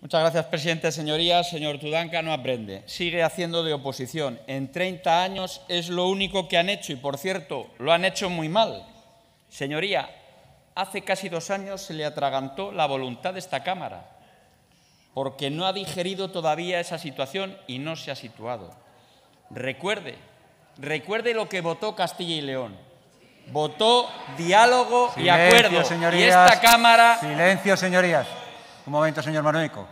Muchas gracias, presidente. Señorías, señor Tudanca no aprende. Sigue haciendo de oposición. En 30 años es lo único que han hecho y, por cierto, lo han hecho muy mal. Señoría, hace casi dos años se le atragantó la voluntad de esta Cámara porque no ha digerido todavía esa situación y no se ha situado. Recuerde, recuerde lo que votó Castilla y León. Votó diálogo y acuerdo. Señorías, y esta Cámara... Silencio, señorías. Un momento, señor Manueco.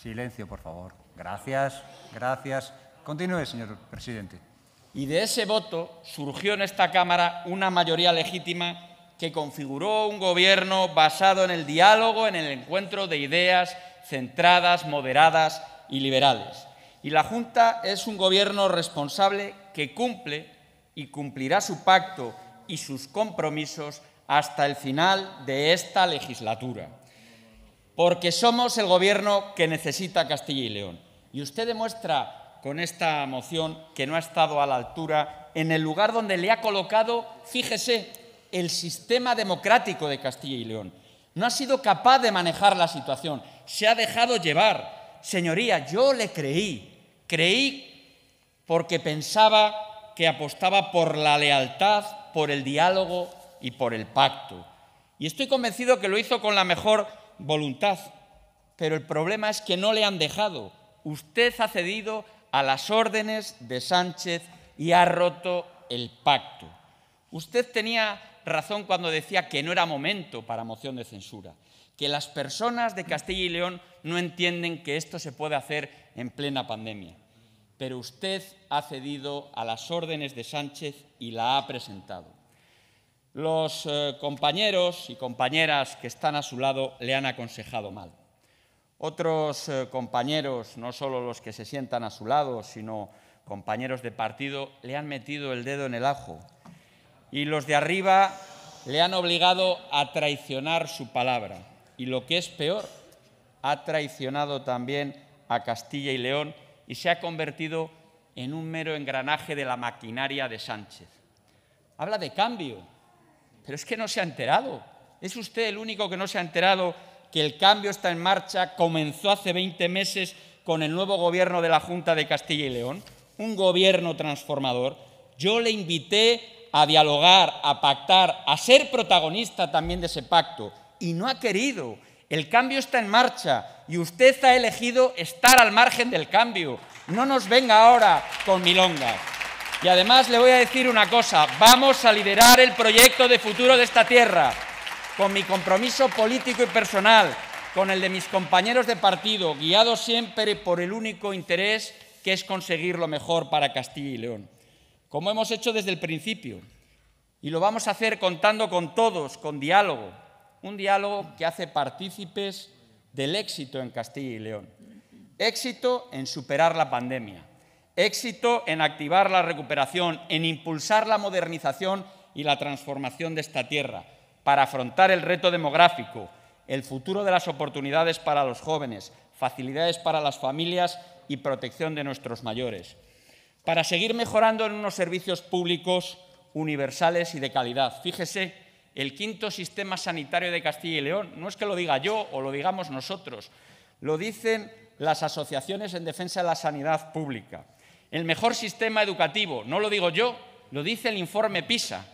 Silencio, por favor. Gracias, gracias. Continúe, señor presidente. Y de ese voto surgió en esta Cámara una mayoría legítima que configuró un gobierno basado en el diálogo, en el encuentro de ideas centradas, moderadas y liberales. Y la Junta es un gobierno responsable que cumple y cumplirá su pacto y sus compromisos hasta el final de esta legislatura porque somos el gobierno que necesita Castilla y León. Y usted demuestra con esta moción que no ha estado a la altura en el lugar donde le ha colocado, fíjese, el sistema democrático de Castilla y León. No ha sido capaz de manejar la situación, se ha dejado llevar. Señoría, yo le creí, creí porque pensaba que apostaba por la lealtad, por el diálogo y por el pacto. Y estoy convencido que lo hizo con la mejor voluntad, pero el problema es que no le han dejado. Usted ha cedido a las órdenes de Sánchez y ha roto el pacto. Usted tenía razón cuando decía que no era momento para moción de censura, que las personas de Castilla y León no entienden que esto se puede hacer en plena pandemia. Pero usted ha cedido a las órdenes de Sánchez y la ha presentado los eh, compañeros y compañeras que están a su lado le han aconsejado mal. Otros eh, compañeros, no solo los que se sientan a su lado, sino compañeros de partido, le han metido el dedo en el ajo. Y los de arriba le han obligado a traicionar su palabra. Y lo que es peor, ha traicionado también a Castilla y León y se ha convertido en un mero engranaje de la maquinaria de Sánchez. Habla de cambio, pero es que no se ha enterado. Es usted el único que no se ha enterado que el cambio está en marcha, comenzó hace 20 meses con el nuevo gobierno de la Junta de Castilla y León, un gobierno transformador. Yo le invité a dialogar, a pactar, a ser protagonista también de ese pacto y no ha querido. El cambio está en marcha y usted ha elegido estar al margen del cambio. No nos venga ahora con milongas. Y además le voy a decir una cosa, vamos a liderar el proyecto de futuro de esta tierra, con mi compromiso político y personal, con el de mis compañeros de partido, guiados siempre por el único interés que es conseguir lo mejor para Castilla y León, como hemos hecho desde el principio. Y lo vamos a hacer contando con todos, con diálogo, un diálogo que hace partícipes del éxito en Castilla y León. Éxito en superar la pandemia, éxito en activar la recuperación, en impulsar la modernización y la transformación de esta tierra, para afrontar el reto demográfico, el futuro de las oportunidades para los jóvenes, facilidades para las familias y protección de nuestros mayores, para seguir mejorando en unos servicios públicos universales y de calidad. Fíjese, el quinto sistema sanitario de Castilla y León no es que lo diga yo o lo digamos nosotros, lo dicen las asociaciones en defensa de la sanidad pública. El mejor sistema educativo, no lo digo yo, lo dice el informe PISA.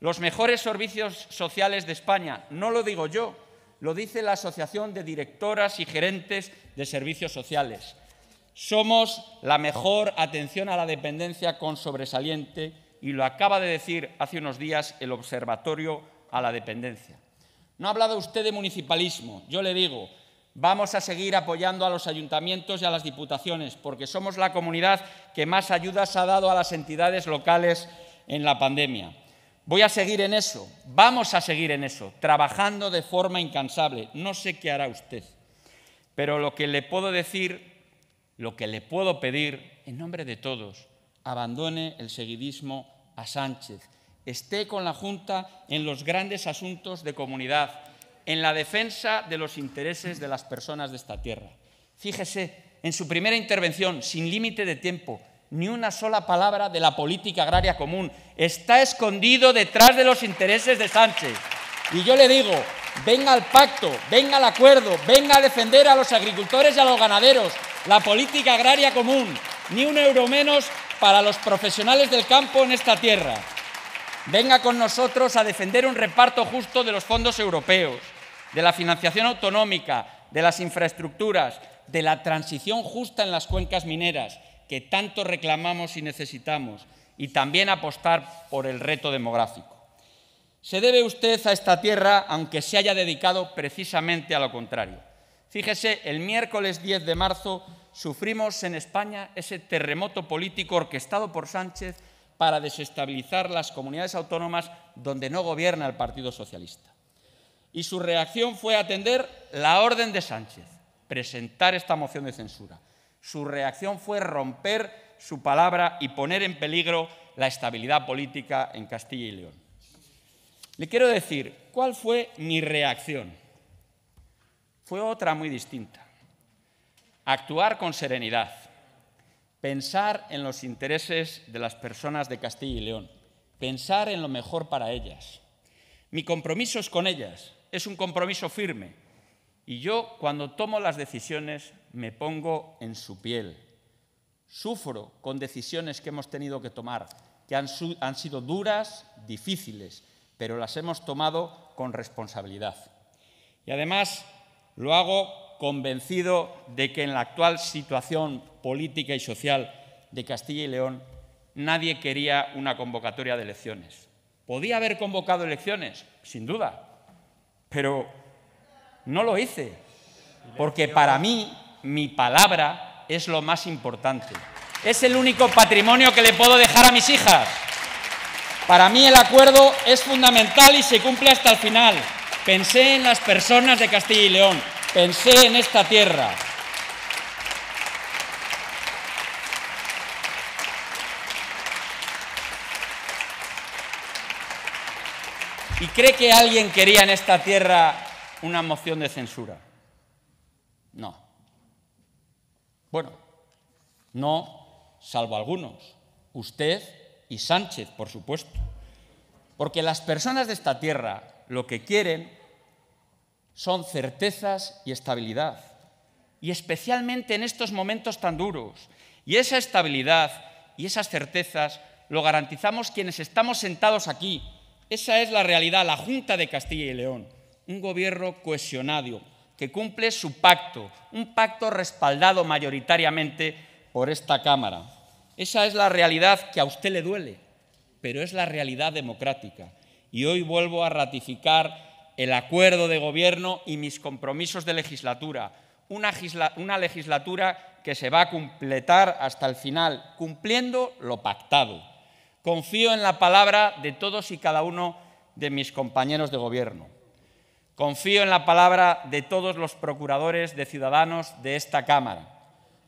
Los mejores servicios sociales de España, no lo digo yo, lo dice la Asociación de Directoras y Gerentes de Servicios Sociales. Somos la mejor atención a la dependencia con sobresaliente y lo acaba de decir hace unos días el Observatorio a la Dependencia. No ha hablado usted de municipalismo. Yo le digo, Vamos a seguir apoyando a los ayuntamientos y a las diputaciones, porque somos la comunidad que más ayudas ha dado a las entidades locales en la pandemia. Voy a seguir en eso, vamos a seguir en eso, trabajando de forma incansable. No sé qué hará usted, pero lo que le puedo decir, lo que le puedo pedir, en nombre de todos, abandone el seguidismo a Sánchez. Esté con la Junta en los grandes asuntos de comunidad, en la defensa de los intereses de las personas de esta tierra. Fíjese, en su primera intervención, sin límite de tiempo, ni una sola palabra de la política agraria común. Está escondido detrás de los intereses de Sánchez. Y yo le digo, venga al pacto, venga al acuerdo, venga a defender a los agricultores y a los ganaderos, la política agraria común, ni un euro menos para los profesionales del campo en esta tierra. Venga con nosotros a defender un reparto justo de los fondos europeos de la financiación autonómica, de las infraestructuras, de la transición justa en las cuencas mineras, que tanto reclamamos y necesitamos, y también apostar por el reto demográfico. Se debe usted a esta tierra, aunque se haya dedicado precisamente a lo contrario. Fíjese, el miércoles 10 de marzo sufrimos en España ese terremoto político orquestado por Sánchez para desestabilizar las comunidades autónomas donde no gobierna el Partido Socialista y su reacción fue atender la orden de Sánchez, presentar esta moción de censura. Su reacción fue romper su palabra y poner en peligro la estabilidad política en Castilla y León. Le quiero decir cuál fue mi reacción. Fue otra muy distinta. Actuar con serenidad, pensar en los intereses de las personas de Castilla y León, pensar en lo mejor para ellas. Mi compromiso es con ellas, es un compromiso firme. Y yo cuando tomo las decisiones me pongo en su piel. Sufro con decisiones que hemos tenido que tomar, que han, sido duras, difíciles, pero las hemos tomado con responsabilidad. Y además lo hago convencido de que en la actual situación política y social de Castilla y León nadie quería una convocatoria de elecciones. ¿Podía haber convocado elecciones? Sin duda, pero no lo hice, porque para mí mi palabra es lo más importante. Es el único patrimonio que le puedo dejar a mis hijas. Para mí el acuerdo es fundamental y se cumple hasta el final. Pensé en las personas de Castilla y León, pensé en esta tierra. ¿Y cree que alguien quería en esta tierra una moción de censura? No. Bueno, no, salvo algunos. Usted y Sánchez, por supuesto. Porque las personas de esta tierra lo que quieren son certezas y estabilidad. Y especialmente en estos momentos tan duros. Y esa estabilidad y esas certezas lo garantizamos quienes estamos sentados aquí, esa es la realidad, la Junta de Castilla y León, un gobierno cohesionado que cumple su pacto, un pacto respaldado mayoritariamente por esta Cámara. Esa es la realidad que a usted le duele, pero es la realidad democrática. Y hoy vuelvo a ratificar el acuerdo de gobierno y mis compromisos de legislatura, una, una legislatura que se va a completar hasta el final, cumpliendo lo pactado. Confío en la palabra de todos y cada uno de mis compañeros de gobierno. Confío en la palabra de todos los procuradores de ciudadanos de esta Cámara.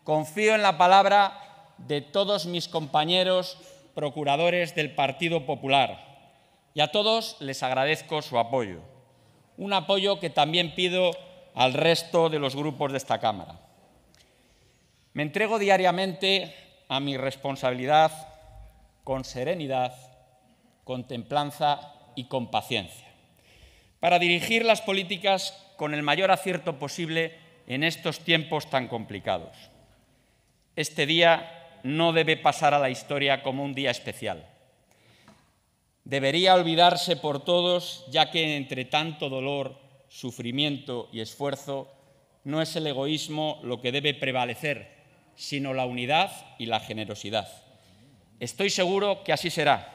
Confío en la palabra de todos mis compañeros procuradores del Partido Popular. Y a todos les agradezco su apoyo. Un apoyo que también pido al resto de los grupos de esta Cámara. Me entrego diariamente a mi responsabilidad con serenidad, con templanza y con paciencia, para dirigir las políticas con el mayor acierto posible en estos tiempos tan complicados. Este día no debe pasar a la historia como un día especial. Debería olvidarse por todos, ya que entre tanto dolor, sufrimiento y esfuerzo, no es el egoísmo lo que debe prevalecer, sino la unidad y la generosidad. Estoy seguro que así será.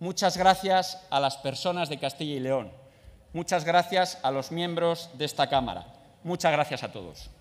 Muchas gracias a las personas de Castilla y León. Muchas gracias a los miembros de esta Cámara. Muchas gracias a todos.